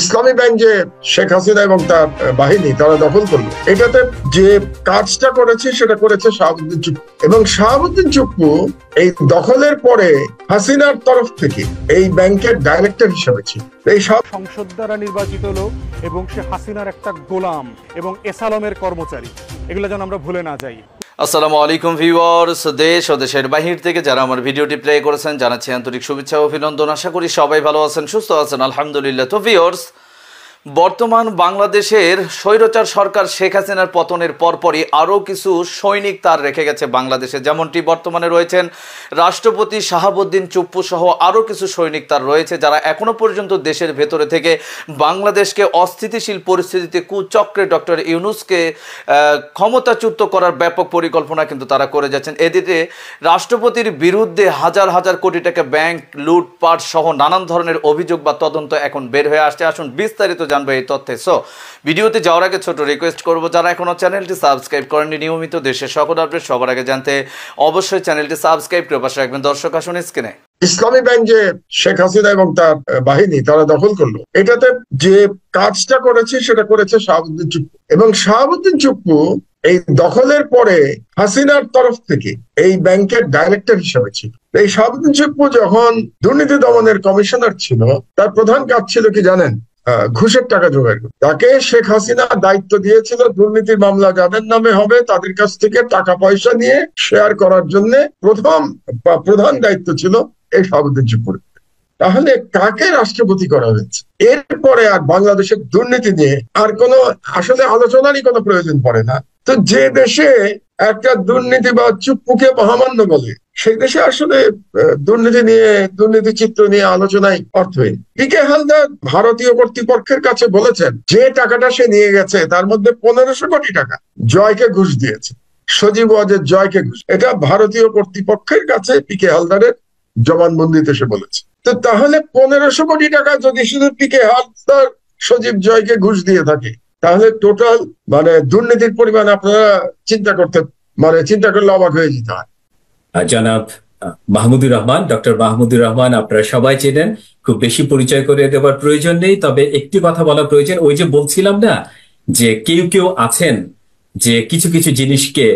ইসলামী ব্যাংক যে শেখ হাসিনা এবং তার বাহিনী তারা দখল করলো এটাতে যে কাজটা করেছে সেটা করেছে শাহাবুদ্দিন চুপ্পু এবং শাহাবুদ্দিন চুপ্পু এই দখলের পরে হাসিনার তরফ থেকে এই ব্যাংকের ডাইরেক্টর হিসেবে ছিল এই সব সংসদ দ্বারা নির্বাচিত লোক এবং সে হাসিনার একটা গোলাম এবং এসালমের কর্মচারী এগুলো যেন আমরা ভুলে না যাই আসসালামু আলাইকুম ভিউয়ার্স দেশ ও দেশের বাহির থেকে যারা আমার ভিডিওটি প্লে করেছেন জানাচ্ছি আন্তরিক শুভেচ্ছা অভিনন্দন আশা করি সবাই ভালো আছেন সুস্থ আছেন আলহামদুলিল্লাহ তো ভিউয়ার্স বর্তমান বাংলাদেশের স্বৈরচার সরকার শেখ হাসিনার পতনের পরপরই আরও কিছু সৈনিক তার রেখে গেছে বাংলাদেশে যেমনটি বর্তমানে রয়েছেন রাষ্ট্রপতি শাহাবুদ্দিন চুপ্পু সহ আরও কিছু সৈনিক তার রয়েছে যারা এখনও পর্যন্ত দেশের ভেতরে থেকে বাংলাদেশকে অস্থিতিশীল পরিস্থিতিতে কুচক্রে ডক্টর ইউনুসকে ক্ষমতাচ্যুত করার ব্যাপক পরিকল্পনা কিন্তু তারা করে যাচ্ছেন এদিকে রাষ্ট্রপতির বিরুদ্ধে হাজার হাজার কোটি টাকা ব্যাংক লুটপাট সহ নানান ধরনের অভিযোগ বা তদন্ত এখন বের হয়ে আসছে আসুন বিস্তারিত জানবো এই তথ্যে সো ভিডিওতে যাওয়ার আগে ছোট রিকোয়েস্ট করব যারা এখনও চ্যানেলটি সাবস্ক্রাইব করেননি নিয়মিত দেশের সকল আপডেট সবার আগে জানতে অবশ্যই চ্যানেলটি সাবস্ক্রাইব করে পাশে রাখবেন দর্শক আসুন স্ক্রিনে ইসলামী ব্যাংক যে শেখ হাসিনা এবং তার বাহিনী তারা দখল করলো এটাতে যে কাজটা করেছে সেটা করেছে শাহাবুদ্দিন চুপ্পু এবং শাহাবুদ্দিন চুপ্পু এই দখলের পরে হাসিনার তরফ থেকে এই ব্যাংকের ডাইরেক্টর হিসেবে ছিল এই শাহাবুদ্দিন চুপ্পু যখন দুর্নীতি দমনের কমিশনার ছিল তার প্রধান কাজ ছিল কি জানেন ঘুষের টাকা জোগাড় করে তাকে শেখ হাসিনা দায়িত্ব দিয়েছিল দুর্নীতির মামলা যাদের নামে হবে তাদের কাছ থেকে টাকা পয়সা নিয়ে শেয়ার করার জন্য প্রথম প্রধান দায়িত্ব ছিল এই সাবুদ্দিনপুর তাহলে কাকে রাষ্ট্রপতি করা হয়েছে এরপরে আর বাংলাদেশের দুর্নীতি নিয়ে আর কোনো আসলে আলোচনারই কোনো প্রয়োজন পড়ে না তো যে দেশে একটা দুর্নীতি বা চুপ্পুকে মহামান্য বলে সেই দেশে আসলে দুর্নীতি নিয়ে দুর্নীতি চিত্র নিয়ে আলোচনায় অর্থহীন কে হালদার ভারতীয় কর্তৃপক্ষের কাছে বলেছেন যে টাকাটা সে নিয়ে গেছে তার মধ্যে পনেরোশো কোটি টাকা জয়কে ঘুষ দিয়েছে সজীব ওয়াজের জয়কে ঘুষ এটা ভারতীয় কর্তৃপক্ষের কাছে পি কে হালদারের জবানবন্দিতে সে বলেছে তো তাহলে পনেরোশো কোটি টাকা যদি শুধু পি কে হালদার সজীব জয়কে ঘুষ দিয়ে থাকে তাহলে টোটাল মানে দুর্নীতির পরিমাণ আপনারা চিন্তা করতে মানে চিন্তা করলে অবাক হয়ে যেতে হয় জনাব মাহমুদুর রহমান ডক্টর মাহমুদুর রহমান আপনারা সবাই চেনেন খুব বেশি পরিচয় করে দেওয়ার প্রয়োজন নেই তবে একটি কথা বলা প্রয়োজন ওই যে বলছিলাম না যে কেউ কেউ আছেন যে কিছু কিছু জিনিসকে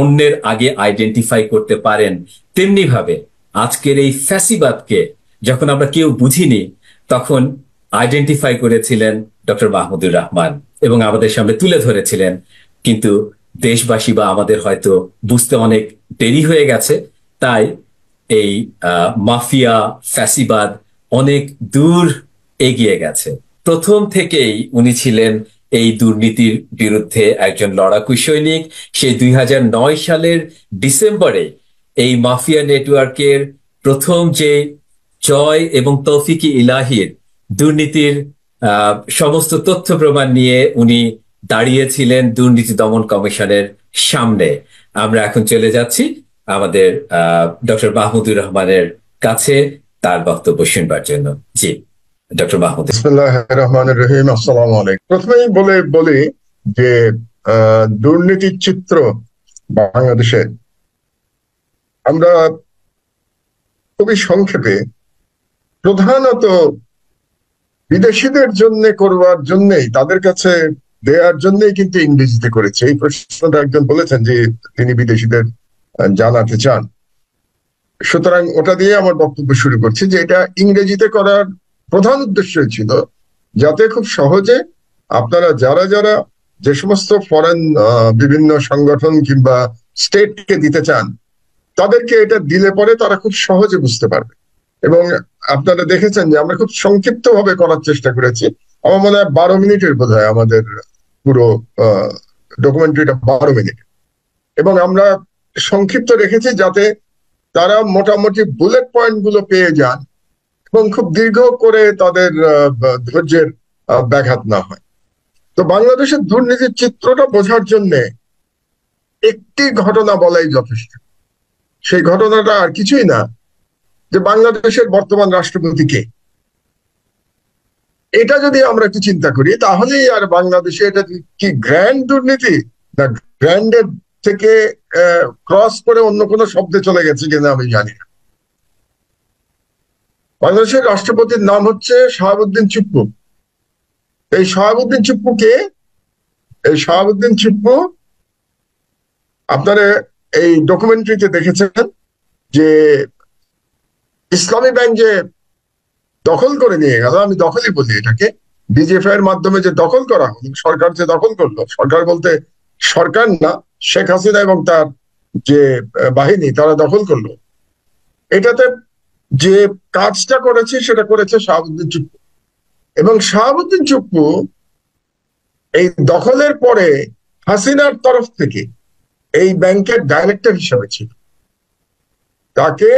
অন্যের আগে আইডেন্টিফাই করতে পারেন তেমনি ভাবে আজকের এই ফ্যাসিবাদকে যখন আমরা কেউ বুঝিনি তখন আইডেন্টিফাই করেছিলেন ডক্টর মাহমুদুর রহমান এবং আমাদের সামনে তুলে ধরেছিলেন কিন্তু দেশবাসী বা আমাদের হয়তো বুঝতে অনেক দেরি হয়ে গেছে তাই এই মাফিয়া ফ্যাসিবাদ অনেক দূর এগিয়ে গেছে প্রথম থেকেই উনি ছিলেন এই দুর্নীতির বিরুদ্ধে একজন লড়াকু সৈনিক সেই দুই সালের ডিসেম্বরে এই মাফিয়া নেটওয়ার্কের প্রথম যে জয় এবং তৌফিকি ইলাহির দুর্নীতির সমস্ত তথ্য প্রমাণ নিয়ে উনি দাঁড়িয়েছিলেন দুর্নীতি দমন কমিশনের সামনে আমরা এখন চলে যাচ্ছি আমাদের ডক্টর মাহমুদুর রহমানের কাছে তার বক্তব্য শুনবার জন্য জি ডক্টর মাহমুদ রহমান রহিম আসসালাম প্রথমেই বলে বলি যে দুর্নীতির চিত্র বাংলাদেশে আমরা খুবই সংক্ষেপে প্রধানত বিদেশিদের জন্য করবার জন্যই তাদের কাছে দেওয়ার জন্যই কিন্তু ইংরেজিতে করেছে এই প্রশ্নটা একজন বলেছেন যে তিনি বিদেশিদের জানাতে চান সুতরাং ওটা দিয়ে আমার বক্তব্য শুরু করছি যে এটা ইংরেজিতে করার প্রধান উদ্দেশ্য ছিল যাতে খুব সহজে আপনারা যারা যারা যে সমস্ত ফরেন বিভিন্ন সংগঠন কিংবা স্টেটকে দিতে চান তাদেরকে এটা দিলে পরে তারা খুব সহজে বুঝতে পারবে এবং আপনারা দেখেছেন যে আমরা খুব সংক্ষিপ্ত ভাবে করার চেষ্টা করেছি আমার মনে হয় বারো মিনিটের বোধ হয় আমাদের পুরো ডকুমেন্টারিটা বারো মিনিট এবং আমরা সংক্ষিপ্ত রেখেছি যাতে তারা মোটামুটি বুলেট পয়েন্ট গুলো পেয়ে যান এবং খুব দীর্ঘ করে তাদের ধৈর্যের ব্যাঘাত না হয় তো বাংলাদেশের দুর্নীতির চিত্রটা বোঝার জন্য একটি ঘটনা বলাই যথেষ্ট সেই ঘটনাটা আর কিছুই না যে বাংলাদেশের বর্তমান রাষ্ট্রপতি কে এটা যদি আমরা একটু চিন্তা করি তাহলে আর বাংলাদেশে এটা কি গ্র্যান্ড দুর্নীতি না গ্র্যান্ডের থেকে ক্রস করে অন্য কোনো শব্দে চলে গেছে কিনা আমি জানি না বাংলাদেশের রাষ্ট্রপতির নাম হচ্ছে শাহাবুদ্দিন চুপ্পু এই শাহাবুদ্দিন কে এই শাহাবুদ্দিন চুপ্পু আপনারা এই ডকুমেন্টারিতে দেখেছেন যে ইসলামী ব্যাংক যে দখল করে নিয়ে গেল আমি দখলই বলি এটাকে বিজেপি এর মাধ্যমে যে দখল করা হলো সরকার যে দখল করলো সরকার বলতে সরকার না শেখ হাসিনা এবং তার যে বাহিনী তারা দখল করলো এটাতে যে কাজটা করেছে সেটা করেছে শাহাবুদ্দিন চুপ্পু এবং শাহাবুদ্দিন চুপ্পু এই দখলের পরে হাসিনার তরফ থেকে এই ব্যাংকের ডাইরেক্টর হিসেবে ছিল তাকে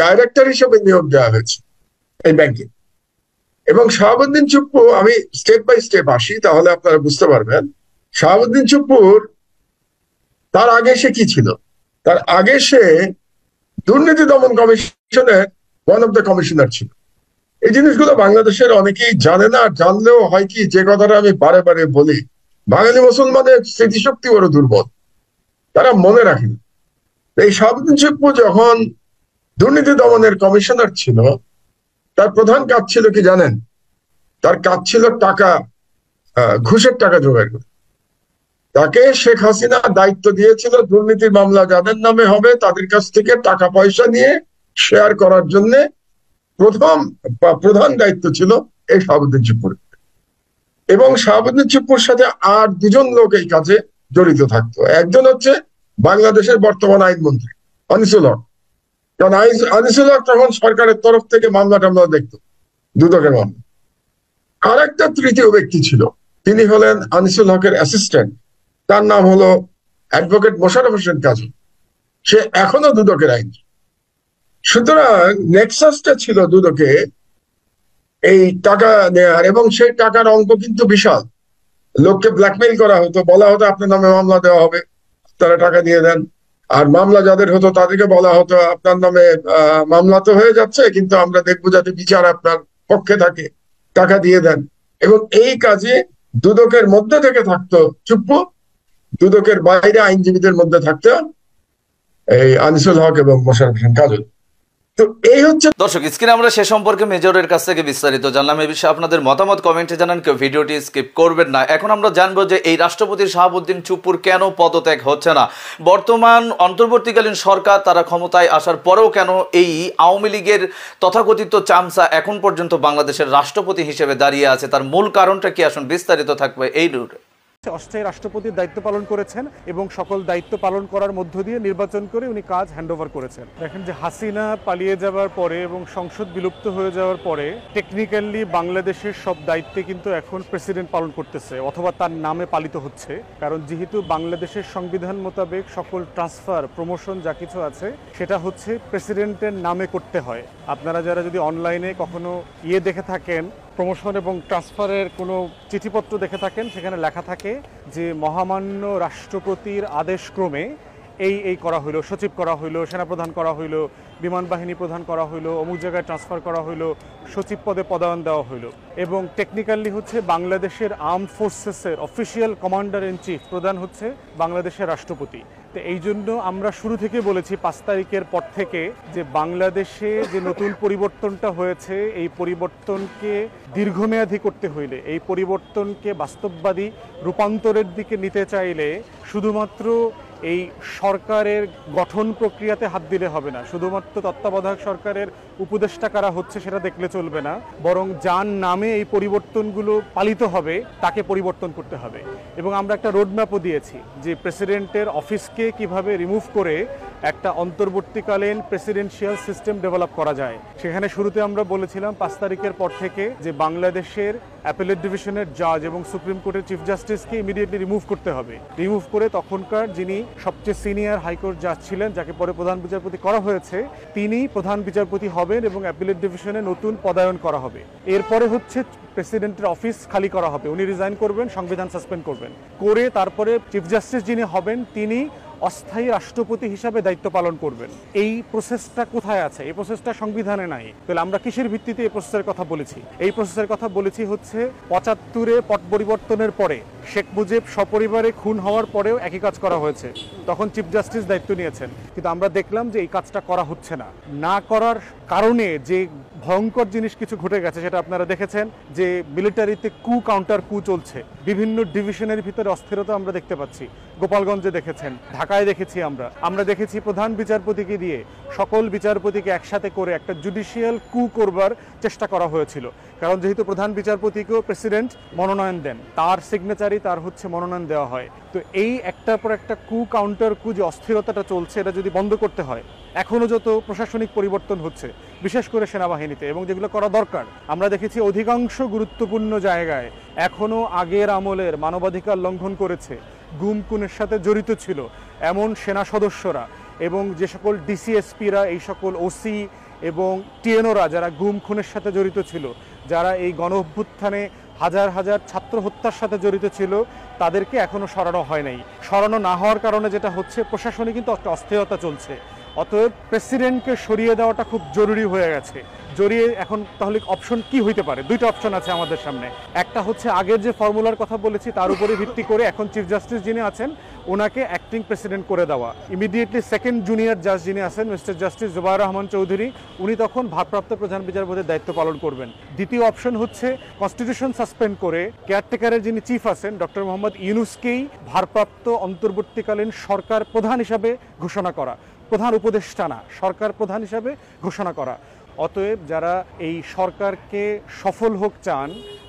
ডাইরেক্টর হিসেবে নিয়োগ দেওয়া হয়েছে এই ব্যাংকে এবং শাহাবুদ্দিন চুপ্পু আমি স্টেপ বাই স্টেপ আসি তাহলে আপনারা বুঝতে পারবেন শাহাবুদ্দিন চুপ্পুর তার আগে সে কি ছিল তার আগে সে দুর্নীতি দমন কমিশনের ওয়ান অফ দ্য কমিশনার ছিল এই জিনিসগুলো বাংলাদেশের অনেকেই জানে না জানলেও হয় কি যে কথাটা আমি বারে বারে বলি বাঙালি মুসলমানের স্মৃতিশক্তি বড় দুর্বল তারা মনে রাখেন এই শাহাবুদ্দিন চুপ্পু যখন দুর্নীতি দমনের কমিশনার ছিল তার প্রধান কাজ ছিল কি জানেন তার কাজ ছিল টাকা ঘুষের টাকা জোগাড় করে তাকে শেখ হাসিনা দায়িত্ব দিয়েছিল দুর্নীতির মামলা যাদের নামে হবে তাদের কাছ থেকে টাকা পয়সা নিয়ে শেয়ার করার জন্য প্রথম প্রধান দায়িত্ব ছিল এই শাহাবুদ্দিন চিপুর এবং শাহাবুদ্দিন চিপুর সাথে আর দুজন লোক এই কাজে জড়িত থাকতো একজন হচ্ছে বাংলাদেশের বর্তমান আইনমন্ত্রী অনিসুল হক কারণ আনিসুল হক তখন সরকারের তরফ থেকে মামলা টামলা দেখত দুদকের মামলা আর একটা তৃতীয় ব্যক্তি ছিল তিনি হলেন আনিসুল হকের অ্যাসিস্ট্যান্ট তার নাম হলো অ্যাডভোকেট মোশারফ হোসেন কাজী সে এখনো দুদকের আইন সুতরাং নেক্সাসটা ছিল দুদকে এই টাকা নেয়ার এবং সেই টাকার অঙ্ক কিন্তু বিশাল লোককে ব্ল্যাকমেইল করা হতো বলা হতো আপনার নামে মামলা দেওয়া হবে তারা টাকা দিয়ে দেন আর মামলা যাদের হতো তাদেরকে বলা হতো আপনার নামে মামলা তো হয়ে যাচ্ছে কিন্তু আমরা দেখবো যাতে বিচার আপনার পক্ষে থাকে টাকা দিয়ে দেন এবং এই কাজে দুদকের মধ্যে থেকে থাকতো চুপ্পু দুদকের বাইরে আইনজীবীদের মধ্যে থাকতো এই আনিসুল হক এবং মোশারফ হোসেন কাজল তো দর্শক স্ক্রিনে আমরা সে সম্পর্কে মেজরের কাছ থেকে বিস্তারিত জানলাম বিষয়ে আপনাদের মতামত কমেন্টে জানান কেউ ভিডিওটি স্কিপ করবেন না এখন আমরা জানবো যে এই রাষ্ট্রপতি শাহাবুদ্দিন চুপুর কেন পদত্যাগ হচ্ছে না বর্তমান অন্তর্বর্তীকালীন সরকার তারা ক্ষমতায় আসার পরেও কেন এই আওয়ামী লীগের তথাকথিত চামচা এখন পর্যন্ত বাংলাদেশের রাষ্ট্রপতি হিসেবে দাঁড়িয়ে আছে তার মূল কারণটা কি আসুন বিস্তারিত থাকবে এই রুটে অস্থায়ী রাষ্ট্রপতির দায়িত্ব পালন করেছেন এবং সকল দায়িত্ব পালন করার মধ্য দিয়ে নির্বাচন করে উনি কাজ হ্যান্ডওভার করেছেন দেখেন যে হাসিনা পালিয়ে যাওয়ার পরে এবং সংসদ বিলুপ্ত হয়ে যাওয়ার পরে টেকনিক্যালি বাংলাদেশের সব দায়িত্বে কিন্তু এখন প্রেসিডেন্ট পালন করতেছে অথবা তার নামে পালিত হচ্ছে কারণ যেহেতু বাংলাদেশের সংবিধান মোতাবেক সকল ট্রান্সফার প্রমোশন যা কিছু আছে সেটা হচ্ছে প্রেসিডেন্টের নামে করতে হয় আপনারা যারা যদি অনলাইনে কখনো ইয়ে দেখে থাকেন প্রমোশন এবং ট্রান্সফারের কোনো চিঠিপত্র দেখে থাকেন সেখানে লেখা থাকে যে মহামান্য রাষ্ট্রপতির আদেশক্রমে এই এই করা হইলো সচিব করা হইলো সেনাপ্রধান করা হইলো বিমান বাহিনী প্রধান করা হইলো অমুক জায়গায় ট্রান্সফার করা হইলো সচিব পদে পদায়ন দেওয়া হইলো এবং টেকনিক্যালি হচ্ছে বাংলাদেশের আর্ম ফোর্সেসের অফিসিয়াল কমান্ডার ইন চিফ প্রধান হচ্ছে বাংলাদেশের রাষ্ট্রপতি তো এই জন্য আমরা শুরু থেকে বলেছি পাঁচ তারিখের পর থেকে যে বাংলাদেশে যে নতুন পরিবর্তনটা হয়েছে এই পরিবর্তনকে দীর্ঘমেয়াদী করতে হইলে এই পরিবর্তনকে বাস্তববাদী রূপান্তরের দিকে নিতে চাইলে শুধুমাত্র এই সরকারের গঠন প্রক্রিয়াতে হাত দিলে হবে না শুধুমাত্র তত্ত্বাবধায়ক সরকারের উপদেষ্টা কারা হচ্ছে সেটা দেখলে চলবে না বরং যার নামে এই পরিবর্তনগুলো পালিত হবে তাকে পরিবর্তন করতে হবে এবং আমরা একটা রোডম্যাপও দিয়েছি যে প্রেসিডেন্টের অফিসকে কিভাবে রিমুভ করে একটা অন্তর্বর্তীকালীন প্রেসিডেন্সিয়াল সিস্টেম ডেভেলপ করা যায় সেখানে শুরুতে আমরা বলেছিলাম পাঁচ তারিখের পর থেকে যে বাংলাদেশের অ্যাপেলেট ডিভিশনের জাজ এবং সুপ্রিম কোর্টের চিফ জাস্টিসকে ইমিডিয়েটলি রিমুভ করতে হবে রিমুভ করে তখনকার যিনি সবচেয়ে সিনিয়র হাইকোর্ট জাজ ছিলেন যাকে পরে প্রধান বিচারপতি করা হয়েছে তিনি প্রধান বিচারপতি হবেন এবং অ্যাপেলেট ডিভিশনে নতুন পদায়ন করা হবে এরপরে হচ্ছে প্রেসিডেন্টের অফিস খালি করা হবে উনি রিজাইন করবেন সংবিধান সাসপেন্ড করবেন করে তারপরে চিফ জাস্টিস যিনি হবেন তিনি অস্থায়ী রাষ্ট্রপতি হিসাবে দায়িত্ব পালন করবেন এই প্রসেসটা কোথায় আছে এই প্রসেসটা সংবিধানে নাই তাহলে আমরা কিসের ভিত্তিতে এই প্রসেসের কথা বলেছি এই প্রসেসের কথা বলেছি হচ্ছে পঁচাত্তরে পট পরিবর্তনের পরে শেখ মুজিব সপরিবারে খুন হওয়ার পরেও একই কাজ করা হয়েছে তখন চিফ জাস্টিস দায়িত্ব নিয়েছেন কিন্তু আমরা দেখলাম যে এই কাজটা করা হচ্ছে না না করার কারণে যে ভয়ঙ্কর জিনিস কিছু ঘটে গেছে সেটা আপনারা দেখেছেন যে মিলিটারিতে কু কাউন্টার কু চলছে বিভিন্ন ডিভিশনের ভিতরে অস্থিরতা আমরা দেখতে পাচ্ছি গোপালগঞ্জে দেখেছেন ঢাকায় দেখেছি আমরা আমরা দেখেছি প্রধান বিচারপতিকে দিয়ে সকল বিচারপতিকে একসাথে করে একটা জুডিশিয়াল কু করবার চেষ্টা করা হয়েছিল কারণ যেহেতু প্রধান বিচারপতিকেও প্রেসিডেন্ট মনোনয়ন দেন তার সিগনেচারই অনুযায়ী তার হচ্ছে মনোনয়ন দেওয়া হয় তো এই একটার পর একটা কু কাউন্টার কু যে অস্থিরতাটা চলছে এটা যদি বন্ধ করতে হয় এখনও যত প্রশাসনিক পরিবর্তন হচ্ছে বিশেষ করে সেনাবাহিনীতে এবং যেগুলো করা দরকার আমরা দেখেছি অধিকাংশ গুরুত্বপূর্ণ জায়গায় এখনও আগের আমলের মানবাধিকার লঙ্ঘন করেছে গুম খুনের সাথে জড়িত ছিল এমন সেনা সদস্যরা এবং যে সকল ডিসিএসপিরা এই সকল ওসি এবং টিএনওরা যারা গুম খুনের সাথে জড়িত ছিল যারা এই গণ অভ্যুত্থানে হাজার হাজার ছাত্র হত্যার সাথে জড়িত ছিল তাদেরকে এখনও সরানো হয় নাই সরানো না হওয়ার কারণে যেটা হচ্ছে প্রশাসনে কিন্তু একটা অস্থিরতা চলছে অতএব প্রেসিডেন্টকে সরিয়ে দেওয়াটা খুব জরুরি হয়ে গেছে জড়িয়ে এখন তাহলে অপশন কি হইতে পারে দুইটা অপশন আছে আমাদের সামনে একটা হচ্ছে আগের যে ফর্মুলার কথা বলেছি তার উপরে ভিত্তি করে এখন চিফ জাস্টিস যিনি আছেন ওনাকে অ্যাক্টিং প্রেসিডেন্ট করে দেওয়া ইমিডিয়েটলি সেকেন্ড জুনিয়র জাজ যিনি আছেন মিস্টার জাস্টিস জুবায়ুর রহমান চৌধুরী উনি তখন ভারপ্রাপ্ত প্রধান বিচারপতির দায়িত্ব পালন করবেন দ্বিতীয় অপশন হচ্ছে কনস্টিটিউশন সাসপেন্ড করে কেয়ারটেকারের যিনি চিফ আছেন ডক্টর মোহাম্মদ ইউনুসকেই ভারপ্রাপ্ত অন্তর্বর্তীকালীন সরকার প্রধান হিসাবে ঘোষণা করা প্রধান উপদেষ্টা না সরকার প্রধান হিসাবে ঘোষণা করা অতএব যারা এই সরকারকে সফল হোক চান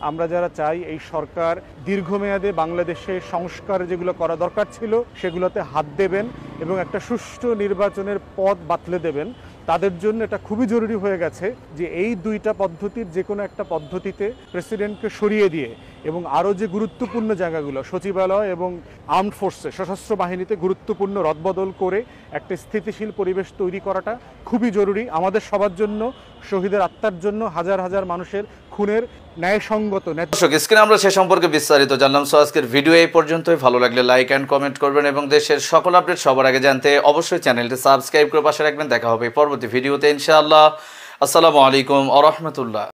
আমরা যারা চাই এই সরকার দীর্ঘমেয়াদে বাংলাদেশে সংস্কার যেগুলো করা দরকার ছিল সেগুলোতে হাত দেবেন এবং একটা সুষ্ঠু নির্বাচনের পথ বাতলে দেবেন তাদের জন্য এটা খুবই জরুরি হয়ে গেছে যে এই দুইটা পদ্ধতির যে কোনো একটা পদ্ধতিতে প্রেসিডেন্টকে সরিয়ে দিয়ে এবং আরও যে গুরুত্বপূর্ণ জায়গাগুলো সচিবালয় এবং আর্মড ফোর্সে সশস্ত্র বাহিনীতে গুরুত্বপূর্ণ রদবদল করে একটা স্থিতিশীল পরিবেশ তৈরি করাটা খুবই জরুরি আমাদের সবার জন্য শহীদের আত্মার জন্য হাজার হাজার মানুষের খুনের ন্যায়সঙ্গত দর্শক স্ক্রিনে আমরা সে সম্পর্কে বিস্তারিত জানলাম সো আজকের ভিডিও এই পর্যন্তই ভালো লাগলে লাইক অ্যান্ড কমেন্ট করবেন এবং দেশের সকল আপডেট সবার আগে জানতে অবশ্যই চ্যানেলটি সাবস্ক্রাইব করে পাশে রাখবেন দেখা হবে পরবর্তী ভিডিওতে ইনশাআল্লাহ আসসালামু আলাইকুম আ রহমতুল্লাহ